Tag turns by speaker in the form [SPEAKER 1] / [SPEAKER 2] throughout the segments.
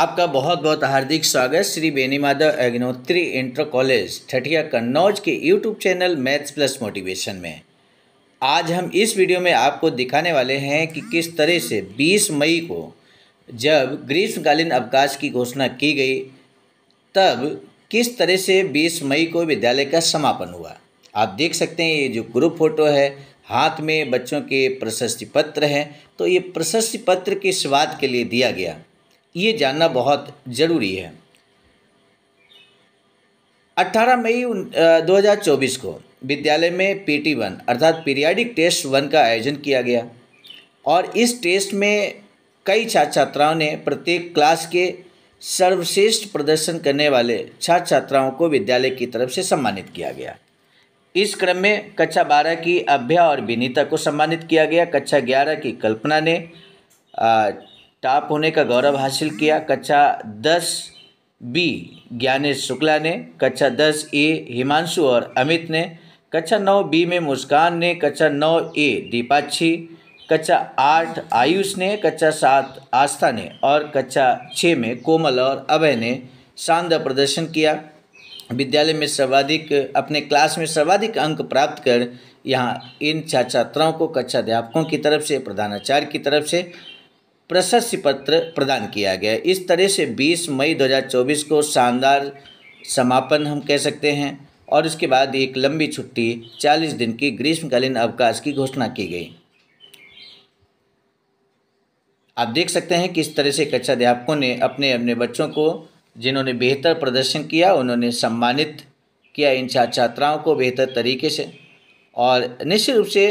[SPEAKER 1] आपका बहुत बहुत हार्दिक स्वागत श्री बेनी माधव अग्नोत्री इंटर कॉलेज ठठिया कन्नौज के YouTube channel maths plus motivation में आज हम इस वीडियो में आपको दिखाने वाले हैं कि किस तरह से 20 मई को जब ग्रीष्मकालीन अवकाश की घोषणा की गई तब किस तरह से 20 मई को विद्यालय का समापन हुआ आप देख सकते हैं ये जो ग्रुप फोटो है हाथ में बच्चों के प्रशस्ति पत्र हैं तो ये प्रशस्ति पत्र की स्वाद के लिए दिया गया ये जानना बहुत ज़रूरी है 18 मई दो हज़ार चौबीस को विद्यालय में पीटी वन अर्थात पीरियाडिक टेस्ट वन का आयोजन किया गया और इस टेस्ट में कई छात्र छात्राओं ने प्रत्येक क्लास के सर्वश्रेष्ठ प्रदर्शन करने वाले छात्र छात्राओं को विद्यालय की तरफ से सम्मानित किया गया इस क्रम में कक्षा बारह की अभ्या और विनीता को सम्मानित किया गया कक्षा ग्यारह की कल्पना ने टॉप होने का गौरव हासिल किया कक्षा दस बी ज्ञानेश शुक्ला ने कक्षा दस ए हिमांशु और अमित ने कक्षा नौ बी में मुस्कान ने कक्षा नौ ए दीपाक्षी कक्षा आठ आयुष ने कक्षा सात आस्था ने और कक्षा छः में कोमल और अभय ने शानदार प्रदर्शन किया विद्यालय में सर्वाधिक अपने क्लास में सर्वाधिक अंक प्राप्त कर यहाँ इन छात्र छात्राओं को कक्षा अध्यापकों की तरफ से प्रधानाचार्य की तरफ से प्रशस्ति पत्र प्रदान किया गया इस तरह से 20 मई 2024 को शानदार समापन हम कह सकते हैं और इसके बाद एक लंबी छुट्टी 40 दिन की ग्रीष्मकालीन अवकाश की घोषणा की गई आप देख सकते हैं किस तरह से कक्षा अध्यापकों ने अपने अपने बच्चों को जिन्होंने बेहतर प्रदर्शन किया उन्होंने सम्मानित किया इन छात्र छात्राओं को बेहतर तरीके से और निश्चित रूप से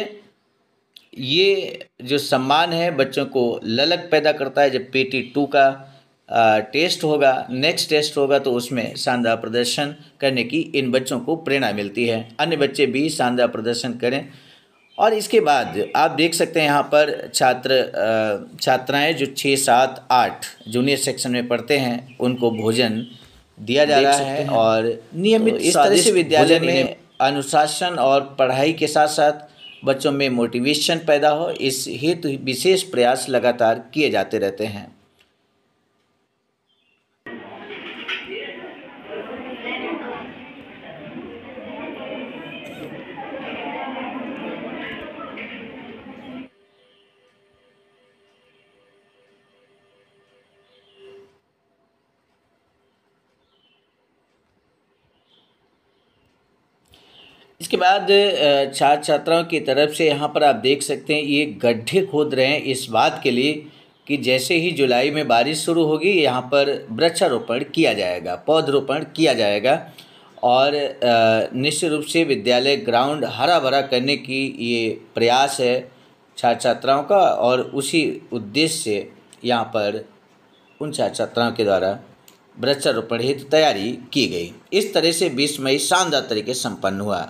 [SPEAKER 1] ये जो सम्मान है बच्चों को ललक पैदा करता है जब पीटी टी टू का टेस्ट होगा नेक्स्ट टेस्ट होगा तो उसमें शानदार प्रदर्शन करने की इन बच्चों को प्रेरणा मिलती है अन्य बच्चे भी शानदार प्रदर्शन करें और इसके बाद आप देख सकते हैं यहाँ पर छात्र छात्राएं जो छः सात आठ जूनियर सेक्शन में पढ़ते हैं उनको भोजन दिया जा रहा है और नियमित तो इस तरह से विद्यालय में अनुशासन और पढ़ाई के साथ साथ बच्चों में मोटिवेशन पैदा हो इस हेतु विशेष प्रयास लगातार किए जाते रहते हैं इसके बाद छात्र छात्राओं की तरफ से यहाँ पर आप देख सकते हैं ये गड्ढे खोद रहे हैं इस बात के लिए कि जैसे ही जुलाई में बारिश शुरू होगी यहाँ पर वृक्षारोपण किया जाएगा पौधरोपण किया जाएगा और निश्चित रूप से विद्यालय ग्राउंड हरा भरा करने की ये प्रयास है छात्र छात्राओं का और उसी उद्देश्य से यहाँ पर उन छात्र छात्राओं के द्वारा वृक्षारोपण हेतु तैयारी की गई इस तरह से बीस मई शानदार तरीके संपन्न हुआ